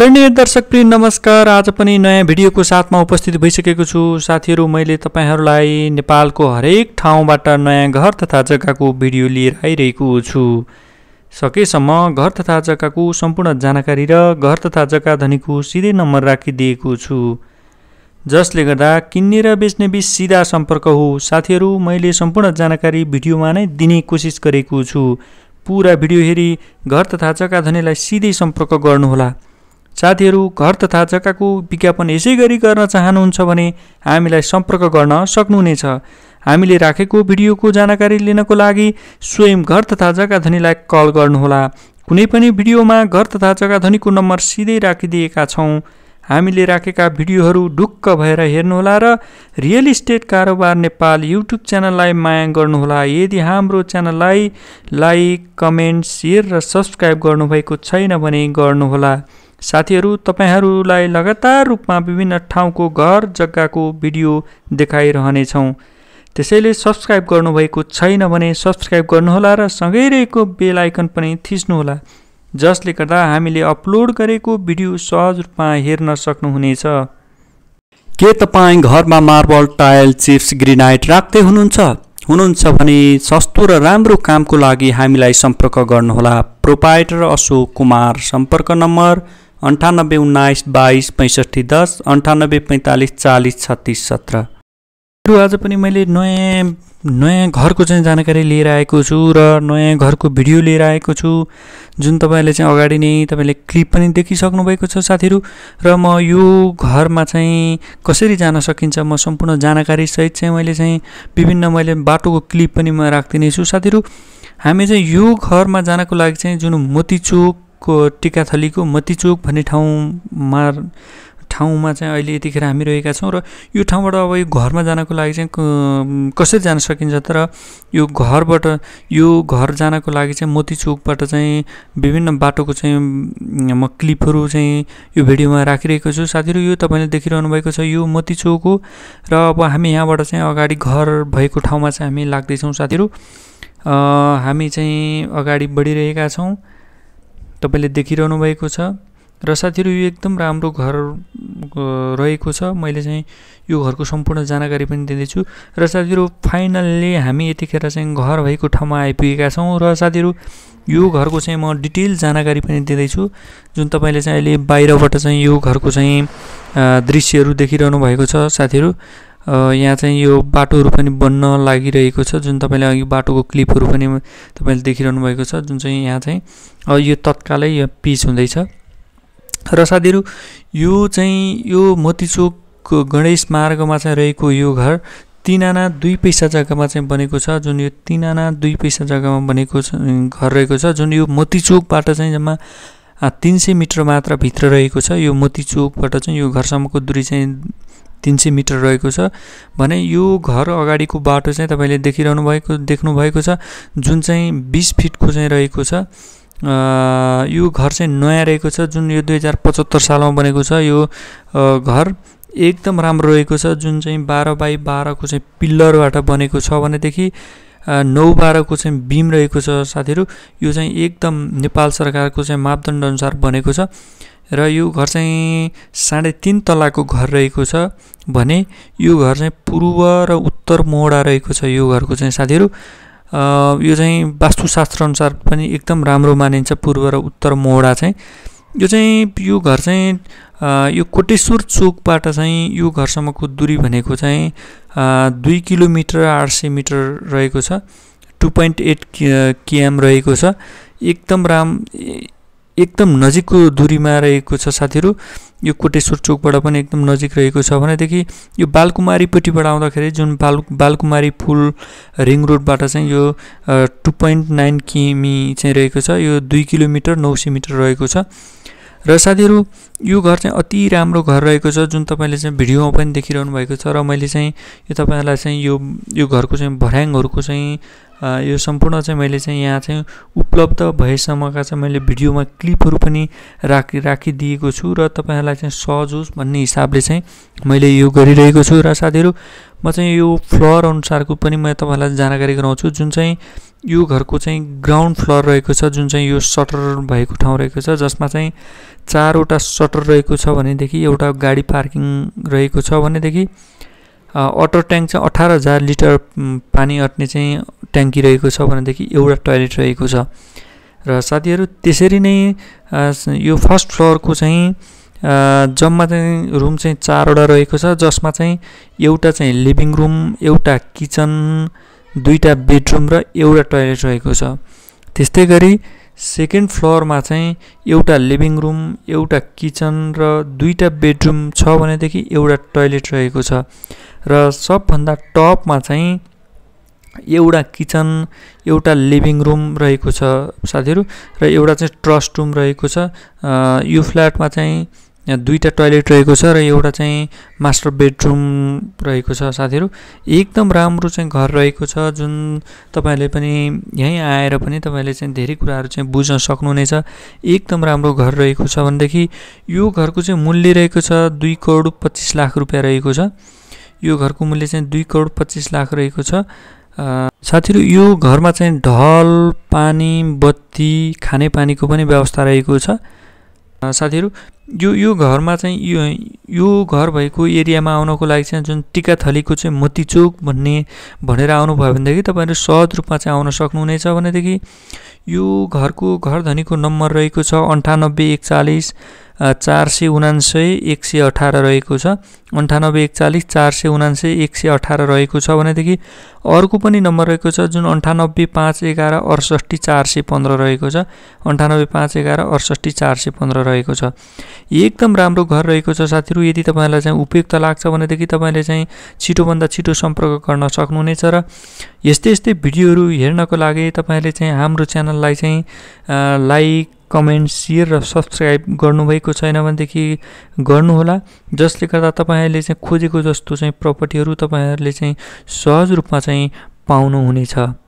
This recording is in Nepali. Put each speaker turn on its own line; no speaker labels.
आदरणीय दर्शक प्रिय नमस्कार आज पनि नयाँ भिडियोको साथमा उपस्थित भइसकेको छु साथीहरू मैले तपाईँहरूलाई नेपालको हरेक ठाउँबाट नयाँ घर तथा जग्गाको भिडियो लिएर आइरहेको छु सकेसम्म घर तथा जग्गाको सम्पूर्ण जानकारी र घर तथा जग्गा धनीको सिधै नम्बर राखिदिएको छु जसले गर्दा किन्ने र बेच्ने बिच सिधा सम्पर्क हो साथीहरू मैले सम्पूर्ण जानकारी भिडियोमा नै दिने कोसिस गरेको छु पुरा भिडियो हेरी घर तथा जग्गा धनीलाई सिधै सम्पर्क गर्नुहोला साथीहरू घर तथा जग्गाको विज्ञापन यसै गरी गर्न चाहनुहुन्छ भने हामीलाई सम्पर्क गर्न सक्नुहुनेछ हामीले राखेको भिडियोको जानकारी लिनको लागि स्वयं घर तथा जग्गा धनीलाई कल गर्नुहोला कुनै पनि भिडियोमा घर तथा जग्गा धनीको नम्बर सिधै राखिदिएका छौँ हामीले राखेका भिडियोहरू ढुक्क भएर हेर्नुहोला र रियल इस्टेट कारोबार नेपाल युट्युब च्यानललाई माया गर्नुहोला यदि हाम्रो च्यानललाई लाइक कमेन्ट सेयर र सब्सक्राइब गर्नुभएको छैन भने गर्नुहोला साथीहरू तपाईँहरूलाई लगातार रूपमा विभिन्न ठाउँको घर जग्गाको भिडियो देखाइरहनेछौँ त्यसैले सब्सक्राइब गर्नुभएको छैन भने सब्सक्राइब गर्नुहोला र सँगै रहेको बेल आइकन पनि थिच्नुहोला जसले गर्दा हामीले अपलोड गरेको भिडियो सहज रूपमा हेर्न सक्नुहुनेछ के तपाईँ घरमा मार्बल टाइल चिप्स ग्रिनाइट राख्दै हुनुहुन्छ हुनुहुन्छ भने सस्तो र राम्रो कामको लागि हामीलाई सम्पर्क गर्नुहोला प्रोपाइटर अशोक कुमार सम्पर्क नम्बर अन्ठानब्बे उन्नाइस बाइस पैँसठी दस अन्ठानब्बे पैँतालिस चालिस छत्तिस सत्र आज पनि मैले नयाँ नयाँ घरको चाहिँ जानकारी लिएर आएको छु र नयाँ घरको भिडियो लिएर आएको छु जुन तपाईँले चाहिँ अगाडि नै तपाईँले क्लिप पनि देखिसक्नु भएको छ साथीहरू र म यो घरमा चाहिँ कसरी जान सकिन्छ म सम्पूर्ण जानकारीसहित चाहिँ मैले चाहिँ विभिन्न मैले बाटोको क्लिप पनि म राखिदिनेछु साथीहरू हामी चाहिँ यो घरमा जानको लागि चाहिँ जुन मोतीचोक को टिकाथलीको मतीचोक भन्ने ठाउँमा ठाउँमा चाहिँ अहिले यतिखेर हामी रहेका छौँ र यो ठाउँबाट अब यो घरमा जानको लागि चाहिँ कसरी जान सकिन्छ तर यो घरबाट यो घर जानको लागि चाहिँ मोती चाहिँ विभिन्न बाटोको चाहिँ म क्लिपहरू चाहिँ यो भिडियोमा राखिरहेको छु साथीहरू यो तपाईँले देखिरहनु भएको छ यो मोती हो र अब हामी यहाँबाट चाहिँ अगाडि घर भएको ठाउँमा चाहिँ हामी लाग्दैछौँ साथीहरू हामी चाहिँ अगाडि बढिरहेका छौँ तपाईँले देखिरहनु भएको छ र साथीहरू यो एकदम राम्रो घर रहेको छ मैले चाहिँ यो घरको सम्पूर्ण जानकारी पनि दिँदैछु र साथीहरू फाइनल्ली हामी यतिखेर चाहिँ घर भएको ठाउँमा आइपुगेका छौँ र साथीहरू यो घरको चाहिँ म डिटेल जानकारी पनि दिँदैछु जुन तपाईँले चाहिँ अहिले बाहिरबाट चाहिँ यो घरको चाहिँ दृश्यहरू देखिरहनु भएको छ साथीहरू यहाँ चाहिँ यो बाटोहरू पनि बन्न लागिरहेको छ जुन तपाईँले अघि बाटोको क्लिपहरू पनि तपाईँले देखिरहनु भएको छ जुन चाहिँ यहाँ चाहिँ यो तत्कालै यो पिच हुँदैछ र साथीहरू यो चाहिँ यो मोतीचोक गणेश मार्गमा चाहिँ रहेको यो घर तिन आना दुई पैसा जग्गामा चाहिँ बनेको छ जुन यो तिन आना दुई पैसा जग्गामा बनेको छ घर रहेको छ जुन यो मोतीचोकबाट चाहिँ जम्मा तिन सय मिटर मात्र भित्र रहेको छ यो मोतीचोकबाट चाहिँ यो घरसम्मको दुरी चाहिँ तिन सय मिटर रहेको छ भने यो घर अगाडिको बाटो चाहिँ तपाईँले देखिरहनु भएको देख्नुभएको छ जुन चाहिँ बिस फिटको चाहिँ रहेको छ यो घर चाहिँ नयाँ रहेको छ जुन यो दुई हजार पचहत्तर सालमा बनेको छ यो घर एकदम राम्रो रहेको छ जुन चाहिँ बाह्र बाई बाह्रको चाहिँ पिल्लरबाट बनेको छ भनेदेखि नौ बाह्रको चाहिँ बिम रहेको छ साथीहरू यो चाहिँ एकदम नेपाल सरकारको चाहिँ मापदण्डअनुसार बनेको छ र यो घर चाहिँ साढे तिन तलाको घर रहेको छ भने यो घर चाहिँ पूर्व र उत्तर मोडा रहेको छ यो घरको चाहिँ साथीहरू यो चाहिँ वास्तुशास्त्रअनुसार पनि एकदम राम्रो मानिन्छ पूर्व र उत्तर मोडा चाहिँ यो चाहिँ यो घर चाहिँ यो कोटेश्वर चोकबाट चाहिँ यो घरसम्मको दुरी भनेको चाहिँ दुई किलोमिटर आठ सय मिटर रहेको छ टु पोइन्ट एट किएम रहेको छ एकदम राम एकदम नजिकको दुरीमा रहेको छ साथीहरू यो कोटेश्वर चोकबाट पनि एकदम नजिक रहेको छ भनेदेखि यो बालकुमारीपट्टिबाट आउँदाखेरि जुन बाल बालकुमारी पुल रिङ रोडबाट चाहिँ यो टु पोइन्ट नाइन किमी चाहिँ रहेको छ यो दुई किलोमिटर नौ सय मिटर रहेको छ र साथीहरू यो घर चाहिँ अति राम्रो घर रहेको छ जुन तपाईँले चाहिँ भिडियोमा पनि देखिरहनु भएको छ र मैले चाहिँ यो तपाईँहरूलाई चाहिँ यो यो घरको चाहिँ भर्याङहरूको चाहिँ यो सम्पूर्ण चाहिँ मैले चाहिँ यहाँ चाहिँ उपलब्ध भएसम्मका चाहिँ मैले भिडियोमा क्लिपहरू पनि राखि राखिदिएको छु र तपाईँहरूलाई चाहिँ सहज होस् भन्ने हिसाबले चाहिँ मैले यो गरिरहेको छु र साथीहरू म चाहिँ यो फ्लोर अनुसारको पनि म तपाईँहरूलाई जानकारी गराउँछु जुन चाहिँ यो घरको चाहिँ ग्राउन्ड फ्लोर रहेको छ जुन चाहिँ यो सटर भएको ठाउँ रहेको छ जसमा चाहिँ चारवटा सटर रहेको छ भनेदेखि एउटा गाडी पार्किङ रहेको छ भनेदेखि वाटर ट्याङ्क चाहिँ अठार हजार लिटर पानी अट्ने चाहिँ ट्याङ्की रहेको छ भनेदेखि एउटा टोयलेट रहेको छ र साथीहरू त्यसरी नै यो फर्स्ट फ्लोरको चाहिँ जम्मा चाहिँ रुम चाहिँ चारवटा रहेको छ जसमा चाहिँ एउटा चाहिँ लिभिङ रुम एउटा किचन दुईवटा बेडरुम र एउटा टोयलेट रहेको छ त्यस्तै गरी सेकेन्ड फ्लोरमा चाहिँ एउटा लिभिङ रुम एउटा किचन र दुईवटा बेडरुम छ भनेदेखि एउटा टोयलेट रहेको छ र सबभन्दा टपमा चाहिँ एउटा किचन एउटा लिभिङ रुम रहेको छ साथीहरू र एउटा चाहिँ ट्रस्ट रुम रहेको छ यो फ्ल्याटमा चाहिँ दुईवटा टोयलेट रहेको छ र एउटा चाहिँ मास्टर बेडरुम रहेको छ साथीहरू एकदम राम्रो चाहिँ घर रहेको छ जुन तपाईँहरूले पनि यहीँ आएर पनि तपाईँले चाहिँ धेरै कुराहरू चाहिँ बुझ्न सक्नुहुनेछ एकदम राम्रो घर रहेको छ भनेदेखि यो घरको चाहिँ मूल्य रहेको छ दुई करोड पच्चिस लाख रुपियाँ रहेको छ यो घरको मूल्य चाहिँ दुई करोड पच्चिस लाख रहेको छ साथीहरू यो घरमा चाहिँ ढल पानी बत्ती खानेपानीको पनि व्यवस्था रहेको छ साथीहरू यो यो घरमा चाहिँ यो यो घर भएको एरियामा आउनको लागि चाहिँ जुन टिका थलीको चाहिँ मोतीचोक भन्ने भनेर आउनुभयो भनेदेखि तपाईँहरू सहज रूपमा चाहिँ आउन सक्नुहुनेछ भनेदेखि यो घरको घरधनीको नम्बर रहेको छ अन्ठानब्बे एकचालिस चार सय उनान्सय एक सय अठार रहेको छ अन्ठानब्बे एकचालिस चार सय उनान्सय एक सय अठार रहेको छ भनेदेखि अर्को पनि नम्बर रहेको छ जुन अन्ठानब्बे पाँच एघार अडसट्ठी चार सय पन्ध्र रहेको छ अन्ठानब्बे पाँच एघार अडसट्ठी चार सय पन्ध्र रहेको छ एकदम राम्रो घर रहेको छ साथीहरू यदि तपाईँलाई चाहिँ उपयुक्त लाग्छ भनेदेखि तपाईँले चाहिँ छिटोभन्दा छिटो सम्पर्क गर्न सक्नुहुनेछ र यस्तै यस्तै भिडियोहरू हेर्नको लागि तपाईँले चाहिँ हाम्रो च्यानललाई चाहिँ लाइक कमेन्ट सेयर र सब्सक्राइब गर्नुभएको छैन भनेदेखि गर्नुहोला जसले गर्दा तपाईँहरूले चाहिँ खोजेको जस्तो चाहिँ प्रपर्टीहरू तपाईँहरूले चाहिँ सहज रूपमा चाहिँ पाउनुहुनेछ